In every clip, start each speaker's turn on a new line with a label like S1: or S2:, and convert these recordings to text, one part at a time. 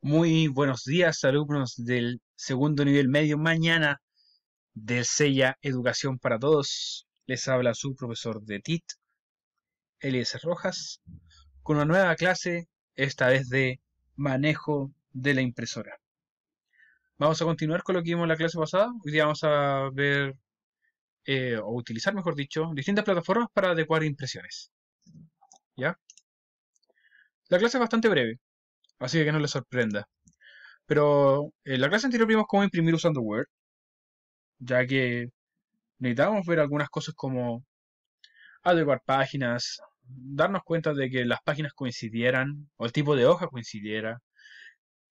S1: Muy buenos días, alumnos del segundo nivel medio mañana del Sella Educación para Todos. Les habla su profesor de TIT, Elias Rojas, con una nueva clase, esta vez de manejo de la impresora. Vamos a continuar con lo que vimos en la clase pasada. Hoy día vamos a ver, eh, o utilizar mejor dicho, distintas plataformas para adecuar impresiones. ¿Ya? La clase es bastante breve, Así que no les sorprenda. Pero en eh, la clase anterior vimos cómo imprimir usando Word, ya que necesitábamos ver algunas cosas como adecuar páginas, darnos cuenta de que las páginas coincidieran o el tipo de hoja coincidiera.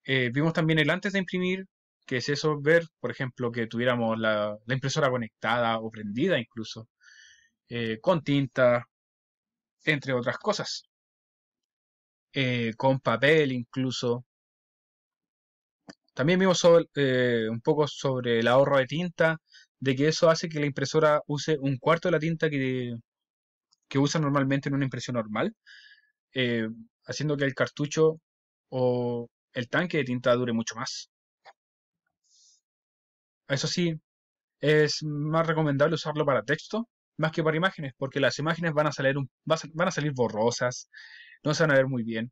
S1: Eh, vimos también el antes de imprimir, que es eso, ver, por ejemplo, que tuviéramos la, impresora conectada o prendida incluso, eh, con tinta, entre otras cosas. Eh, con papel incluso. También vimos eh, un poco sobre el ahorro de tinta, de que eso hace que la impresora use un cuarto de la tinta que, que usa normalmente en una impresión normal, eh, haciendo que el cartucho o el tanque de tinta dure mucho más. Eso sí, es más recomendable usarlo para texto más que para imágenes, porque las imágenes van a salir, van a salir borrosas no se van a ver muy bien.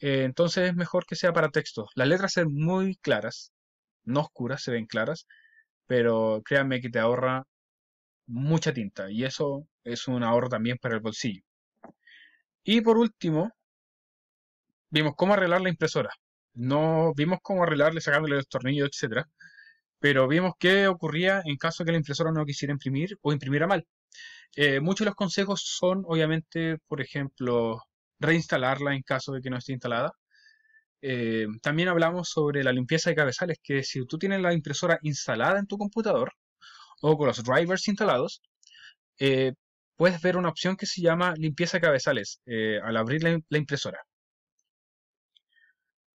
S1: Eh, entonces es mejor que sea para texto. Las letras ser muy claras, no oscuras, se ven claras, pero créanme que te ahorra mucha tinta y eso es un ahorro también para el bolsillo. Y por último, vimos cómo arreglar la impresora. No vimos cómo arreglarle sacándole los tornillos, etc. pero vimos qué ocurría en caso de que la impresora no quisiera imprimir o imprimiera mal. Eh, muchos de los consejos son, obviamente, por ejemplo, reinstalarla en caso de que no esté instalada. Eh, también hablamos sobre la limpieza de cabezales, que si tú tienes la impresora instalada en tu computador o con los drivers instalados, eh, puedes ver una opción que se llama limpieza de cabezales eh, al abrir la, impresora.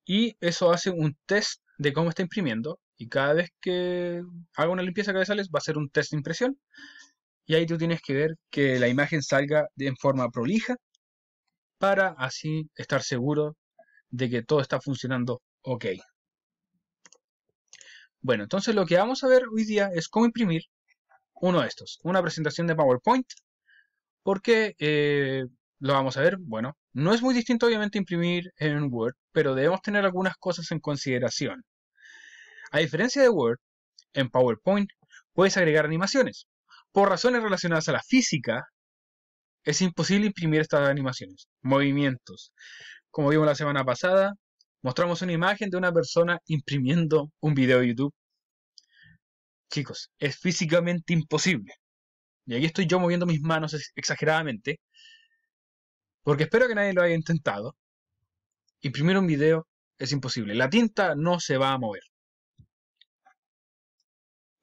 S1: Y eso hace un test de cómo está imprimiendo. Y cada vez que haga una limpieza de cabezales va a ser un test de impresión. Y ahí tú tienes que ver que la imagen salga en forma prolija para así estar seguro de que todo está funcionando ok. Bueno, entonces lo que vamos a ver hoy día es cómo imprimir uno de estos, una presentación de PowerPoint, porque eh, lo vamos a ver, bueno, no es muy distinto obviamente imprimir en Word, pero debemos tener algunas cosas en consideración. A diferencia de Word, en PowerPoint puedes agregar animaciones. Por razones relacionadas a la física, es imposible imprimir estas animaciones, movimientos. Como vimos la semana pasada, mostramos una imagen de una persona imprimiendo un video de YouTube. Chicos, es físicamente imposible. Y aquí estoy yo moviendo mis manos exageradamente, porque espero que nadie lo haya intentado. Imprimir un video es imposible. La tinta no se va a mover.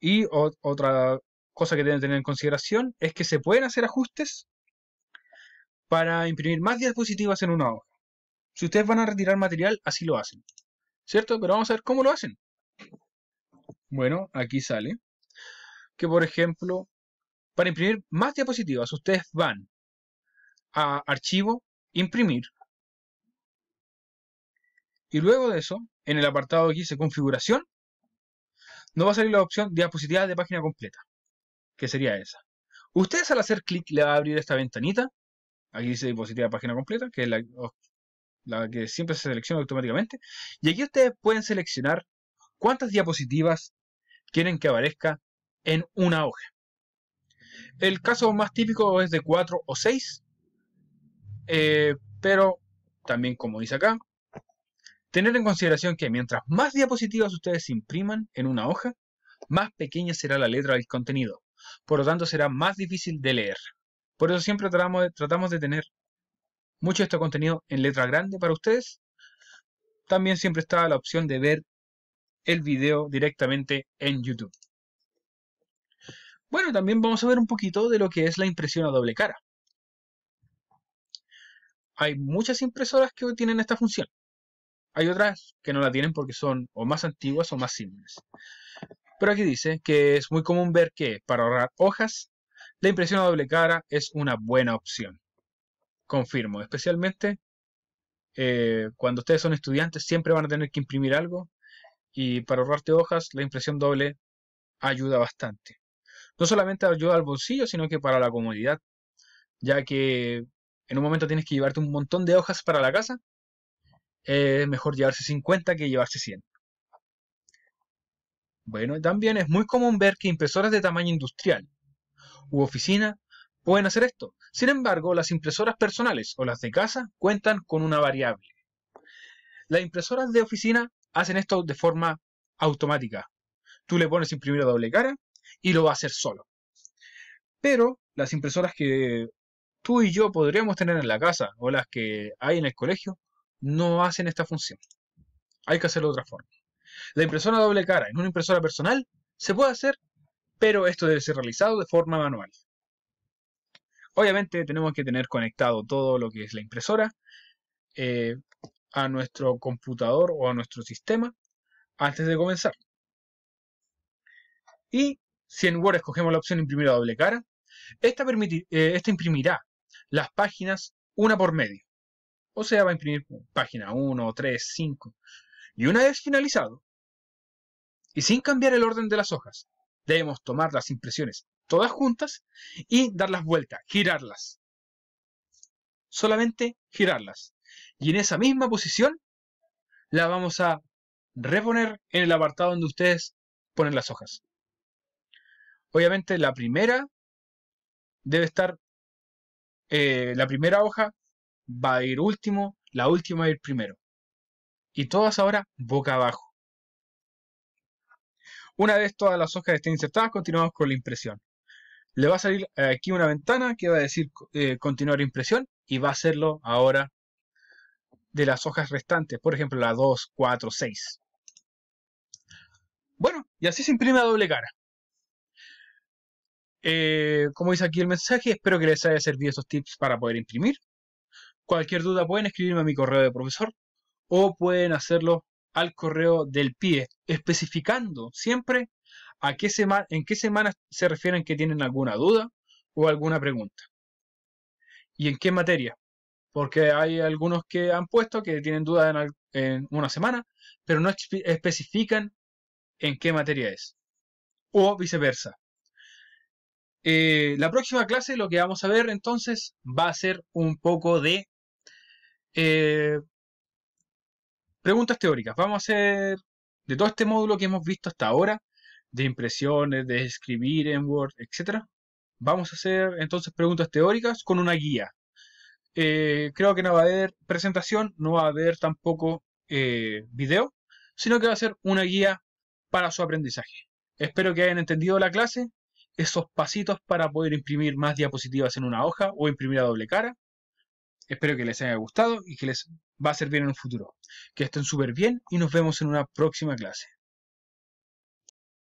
S1: Y otra cosa que deben tener en consideración es que se pueden hacer ajustes para imprimir más diapositivas en una hoja. Si ustedes van a retirar material, así lo hacen. ¿Cierto? Pero vamos a ver cómo lo hacen. Bueno, aquí sale que, por ejemplo, para imprimir más diapositivas, ustedes van a archivo, imprimir. Y luego de eso, en el apartado que dice configuración, no va a salir la opción diapositivas de página completa, que sería esa. Ustedes al hacer clic le va a abrir esta ventanita Aquí dice diapositiva página completa, que es la, que siempre se selecciona automáticamente. Y aquí ustedes pueden seleccionar cuántas diapositivas quieren que aparezca en una hoja. El caso más típico es de 4 o 6, eh, pero también como dice acá, tener en consideración que mientras más diapositivas ustedes impriman en una hoja, más pequeña será la letra del contenido, por lo tanto será más difícil de leer. Por eso siempre tratamos de, tener mucho de este contenido en letra grande para ustedes. También siempre está la opción de ver el video directamente en YouTube. Bueno, también vamos a ver un poquito de lo que es la impresión a doble cara. Hay muchas impresoras que tienen esta función. Hay otras que no la tienen porque son o más antiguas o más simples. Pero aquí dice que es muy común ver que para ahorrar hojas la impresión a doble cara es una buena opción. Confirmo, especialmente eh, cuando ustedes son estudiantes siempre van a tener que imprimir algo y para ahorrarte hojas la impresión doble ayuda bastante. No solamente ayuda al bolsillo, sino que para la comodidad, ya que en un momento tienes que llevarte un montón de hojas para la casa, es mejor llevarse 50 que llevarse 100. Bueno, también es muy común ver que impresoras de tamaño industrial, u oficina pueden hacer esto. Sin embargo, las impresoras personales o las de casa cuentan con una variable. Las impresoras de oficina hacen esto de forma automática. Tú le pones imprimir a doble cara y lo va a hacer solo. Pero las impresoras que tú y yo podríamos tener en la casa o las que hay en el colegio no hacen esta función. Hay que hacerlo de otra forma. La impresora doble cara en una impresora personal se puede hacer pero esto debe ser realizado de forma manual. Obviamente tenemos que tener conectado todo lo que es la impresora eh, a nuestro computador o a nuestro sistema antes de comenzar. Y si en Word escogemos la opción imprimir a doble cara, esta, eh, esta imprimirá las páginas una por medio. O sea, va a imprimir página 1, 3, 5. Y una vez finalizado, y sin cambiar el orden de las hojas, Debemos tomar las impresiones todas juntas y darlas vuelta, girarlas. Solamente girarlas. Y en esa misma posición la vamos a reponer en el apartado donde ustedes ponen las hojas. Obviamente la primera debe estar, eh, la primera hoja va a ir último, la última va a ir primero. Y todas ahora boca abajo. Una vez todas las hojas estén insertadas, continuamos con la impresión. Le va a salir aquí una ventana que va a decir eh, continuar impresión y va a hacerlo ahora de las hojas restantes, por ejemplo la 2, 4, 6. Bueno, y así se imprime a doble cara. Eh, como dice aquí el mensaje, espero que les haya servido estos tips para poder imprimir. Cualquier duda pueden escribirme a mi correo de profesor o pueden hacerlo al correo del PIE, especificando siempre a qué semana, en qué semana se refieren que tienen alguna duda o alguna pregunta. ¿Y en qué materia? Porque hay algunos que han puesto que tienen dudas en, una semana, pero no especifican en qué materia es. O viceversa. Eh, la próxima clase lo que vamos a ver entonces va a ser un poco de eh, Preguntas teóricas. Vamos a hacer de todo este módulo que hemos visto hasta ahora, de impresiones, de escribir en Word, etc. Vamos a hacer entonces preguntas teóricas con una guía. Eh, creo que no va a haber presentación, no va a haber tampoco eh, video, sino que va a ser una guía para su aprendizaje. Espero que hayan entendido la clase, esos pasitos para poder imprimir más diapositivas en una hoja o imprimir a doble cara. Espero que les haya gustado y que les va a servir en un futuro. Que estén súper bien y nos vemos en una próxima clase.